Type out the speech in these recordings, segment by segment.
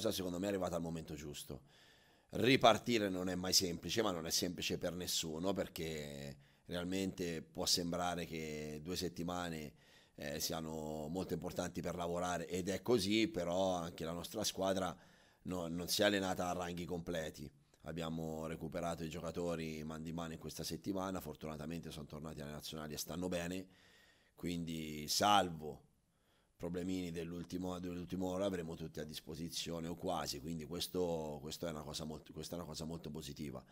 pausa secondo me è arrivata al momento giusto. Ripartire non è mai semplice, ma non è semplice per nessuno perché realmente può sembrare che due settimane eh, siano molto importanti per lavorare ed è così, però anche la nostra squadra no, non si è allenata a ranghi completi. Abbiamo recuperato i giocatori man di mano in questa settimana, fortunatamente sono tornati alle nazionali e stanno bene, quindi salvo problemini dell'ultimo, dell'ultima ora avremo tutti a disposizione o quasi, quindi questo, questo è molto, questa è una cosa molto positiva.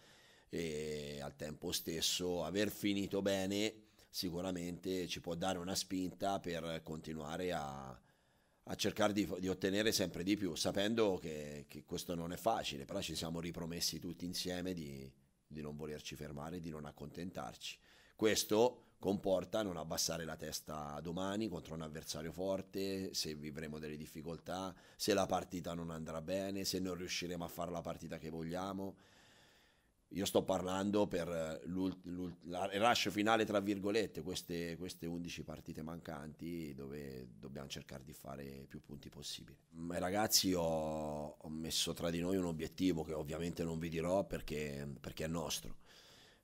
E al tempo stesso aver finito bene sicuramente ci può dare una spinta per continuare a, a cercare di, di, ottenere sempre di più, sapendo che, che, questo non è facile, però ci siamo ripromessi tutti insieme di, di non volerci fermare, di non accontentarci questo comporta non abbassare la testa domani contro un avversario forte, se vivremo delle difficoltà, se la partita non andrà bene, se non riusciremo a fare la partita che vogliamo. Io sto parlando per eh, il rush finale, tra virgolette, queste, queste, 11 partite mancanti dove dobbiamo cercare di fare più punti possibile. ragazzi ho, ho messo tra di noi un obiettivo che ovviamente non vi dirò perché, perché è nostro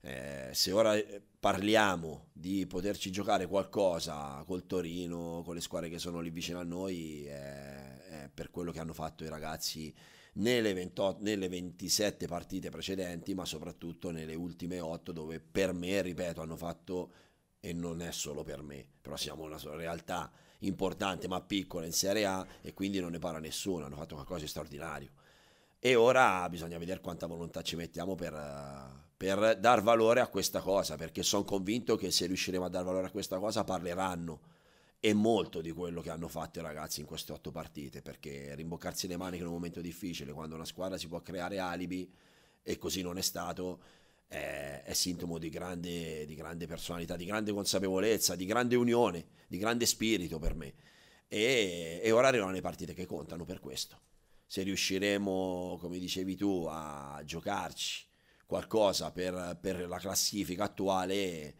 eh, se ora eh, parliamo di poterci giocare qualcosa col Torino, con le squadre che sono lì vicino a noi, eh, per quello che hanno fatto i ragazzi nelle, 28, nelle 27 partite precedenti, ma soprattutto nelle ultime 8 dove per me, ripeto, hanno fatto, e non è solo per me, però siamo una realtà importante ma piccola in Serie A e quindi non ne parla nessuno, hanno fatto qualcosa di straordinario. E ora bisogna vedere quanta volontà ci mettiamo per eh, per dar valore a questa cosa, perché sono convinto che se riusciremo a dar valore a questa cosa parleranno e molto di quello che hanno fatto i ragazzi in queste otto partite, perché rimboccarsi le maniche in un momento difficile, quando una squadra si può creare alibi e così non è stato, è, è sintomo di grande, di grande personalità, di grande consapevolezza, di grande unione, di grande spirito per me. E, e ora arrivano le partite che contano per questo. Se riusciremo, come dicevi tu, a giocarci, qualcosa per, per la classifica attuale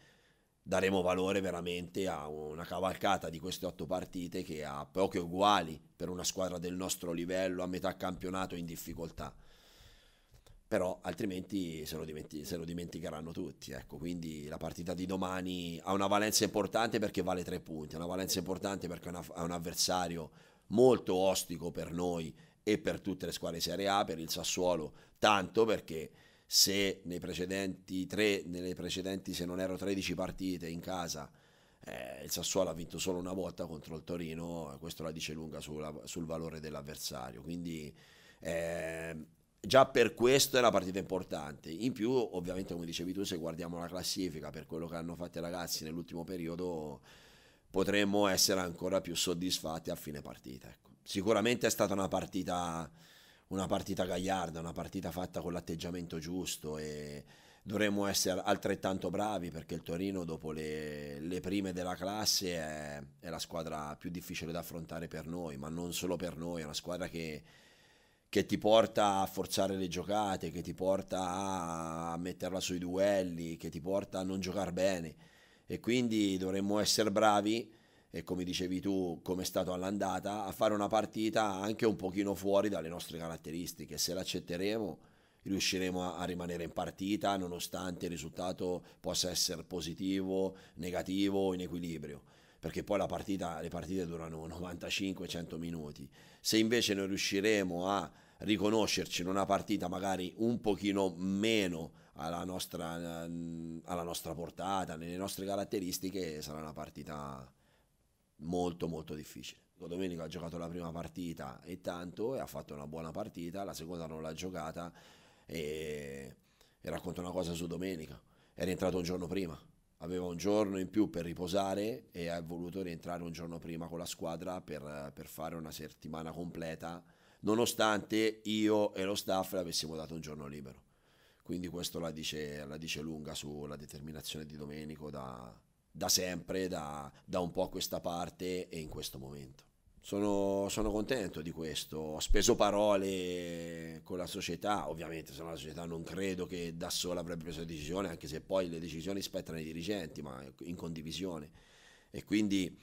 daremo valore veramente a una cavalcata di queste otto partite che ha poche uguali per una squadra del nostro livello a metà campionato in difficoltà. Però altrimenti se lo, dimenti- se lo dimenticheranno tutti. Ecco. Quindi la partita di domani ha una valenza importante perché vale tre punti, ha una valenza importante perché è un avversario molto ostico per noi e per tutte le squadre Serie A, per il Sassuolo, tanto perché se nei precedenti tre, nelle precedenti se non ero 13 partite in casa, eh, il Sassuolo ha vinto solo una volta contro il Torino, questo la dice lunga sulla, sul valore dell'avversario. Quindi eh, già per questo è una partita importante. In più, ovviamente, come dicevi tu, se guardiamo la classifica per quello che hanno fatto i ragazzi nell'ultimo periodo, potremmo essere ancora più soddisfatti a fine partita. Ecco. Sicuramente è stata una partita una partita gagliarda, una partita fatta con l'atteggiamento giusto e dovremmo essere altrettanto bravi perché il Torino dopo le, le prime della classe è, è, la squadra più difficile da affrontare per noi, ma non solo per noi, è una squadra che, che ti porta a forzare le giocate, che ti porta a metterla sui duelli, che ti porta a non giocare bene e quindi dovremmo essere bravi e come dicevi tu, come è stato all'andata, a fare una partita anche un pochino fuori dalle nostre caratteristiche. Se l'accetteremo riusciremo a rimanere in partita nonostante il risultato possa essere positivo, negativo o in equilibrio perché poi partita, le partite durano 95-100 minuti. Se invece noi riusciremo a riconoscerci in una partita magari un pochino meno alla nostra, alla nostra portata, nelle nostre caratteristiche, sarà una partita molto molto difficile. Domenico ha giocato la prima partita e tanto e ha fatto una buona partita, la seconda non l'ha giocata e, e racconto una cosa su Domenico, è rientrato un giorno prima, aveva un giorno in più per riposare e ha voluto rientrare un giorno prima con la squadra per, per fare una settimana completa, nonostante io e lo staff le avessimo dato un giorno libero. Quindi questo la dice, la dice lunga sulla determinazione di Domenico da, da sempre, da, da un po' a questa parte e in questo momento. Sono, sono, contento di questo. Ho speso parole con la società, ovviamente, se no la società non credo che da sola avrebbe preso decisione, anche se poi le decisioni spettano ai dirigenti, ma in condivisione. E quindi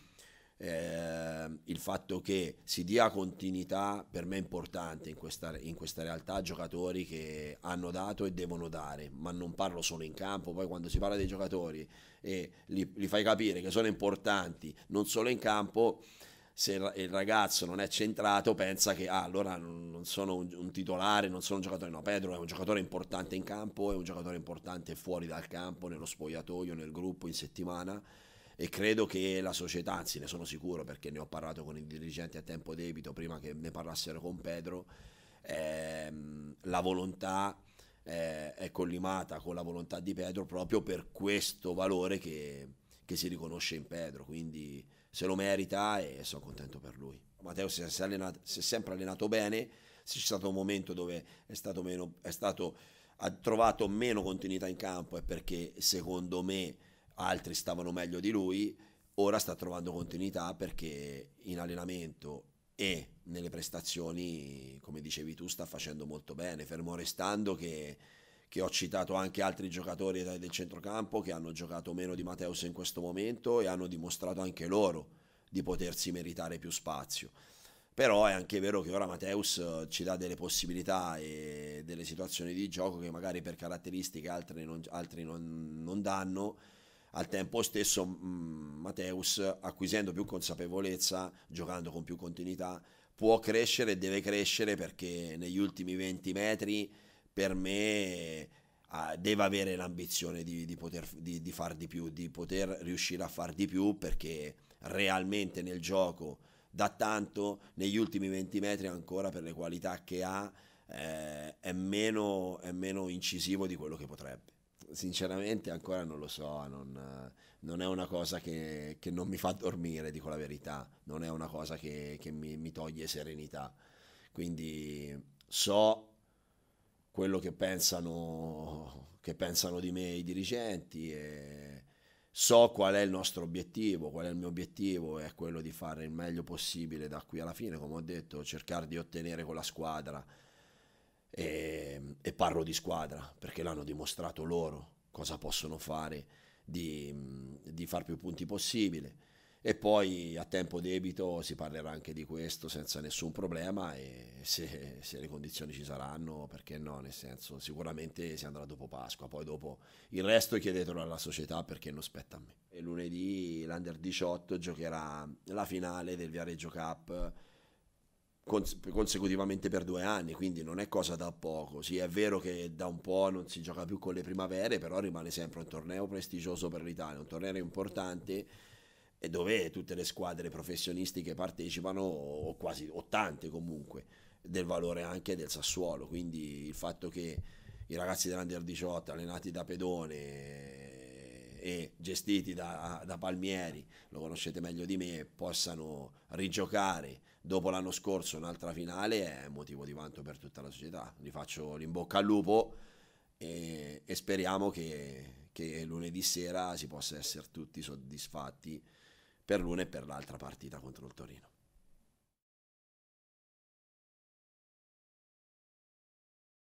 eh, il fatto che si dia continuità per me è importante in questa, in questa realtà, giocatori che hanno dato e devono dare, ma non parlo solo in campo, poi quando si parla dei giocatori e li, li fai capire che sono importanti non solo in campo, se il ragazzo non è centrato pensa che ah, allora non sono un, titolare, non sono un giocatore, no Pedro è un giocatore importante in campo, è un giocatore importante fuori dal campo, nello spogliatoio, nel gruppo, in settimana e credo che la società, anzi ne sono sicuro perché ne ho parlato con i dirigenti a tempo debito prima che ne parlassero con Pedro, ehm, la volontà eh, è collimata con la volontà di Pedro proprio per questo valore che, che si riconosce in Pedro, quindi se lo merita e sono contento per lui. Matteo si è, allenato, si è sempre allenato bene, c'è stato un momento dove è stato meno... È stato, ha trovato meno continuità in campo è perché secondo me altri stavano meglio di lui, ora sta trovando continuità perché in allenamento e nelle prestazioni, come dicevi tu, sta facendo molto bene, fermo restando che, che ho citato anche altri giocatori del centrocampo che hanno giocato meno di Mateus in questo momento e hanno dimostrato anche loro di potersi meritare più spazio. Però è anche vero che ora Mateus eh, ci dà delle possibilità e delle situazioni di gioco che magari per caratteristiche altri non, altri non, non danno al tempo stesso mh, mm, Mateus, acquisendo più consapevolezza, giocando con più continuità, può crescere e deve crescere perché negli ultimi 20 metri per me deve avere l'ambizione di, di poter di, di far di più, di poter riuscire a far di più perché realmente nel gioco da tanto negli ultimi 20 metri ancora per le qualità che ha eh, è, meno, è meno incisivo di quello che potrebbe sinceramente ancora non lo so, non, non è una cosa che, che, non mi fa dormire, dico la verità, non è una cosa che, che mi, mi, toglie serenità. Quindi so quello che pensano, che pensano di me i dirigenti e so qual è il nostro obiettivo, qual è il mio obiettivo, è quello di fare il meglio possibile da qui alla fine, come ho detto, cercare di ottenere con la squadra e, ehm, e parlo di squadra perché l'hanno dimostrato loro cosa possono fare di, di far più punti possibile e poi a tempo debito si parlerà anche di questo senza nessun problema e se, se, le condizioni ci saranno perché no nel senso sicuramente si andrà dopo Pasqua poi dopo il resto chiedetelo alla società perché non spetta a me e lunedì l'Under 18 giocherà la finale del Viareggio Cup cons- consecutivamente per due anni, quindi non è cosa da poco. Sì, è vero che da un po' non si gioca più con le primavere, però rimane sempre un torneo prestigioso per l'Italia, un torneo importante e dove tutte le squadre professionistiche partecipano, o quasi 80 comunque, del valore anche del Sassuolo. Quindi il fatto che i ragazzi dell'Under 18 allenati da Pedone e gestiti da, da Palmieri, lo conoscete meglio di me, possano rigiocare dopo l'anno scorso un'altra finale è motivo di vanto per tutta la società. Li faccio in bocca al lupo e, e speriamo che, che, lunedì sera si possa essere tutti soddisfatti per l'una e per l'altra partita contro il Torino.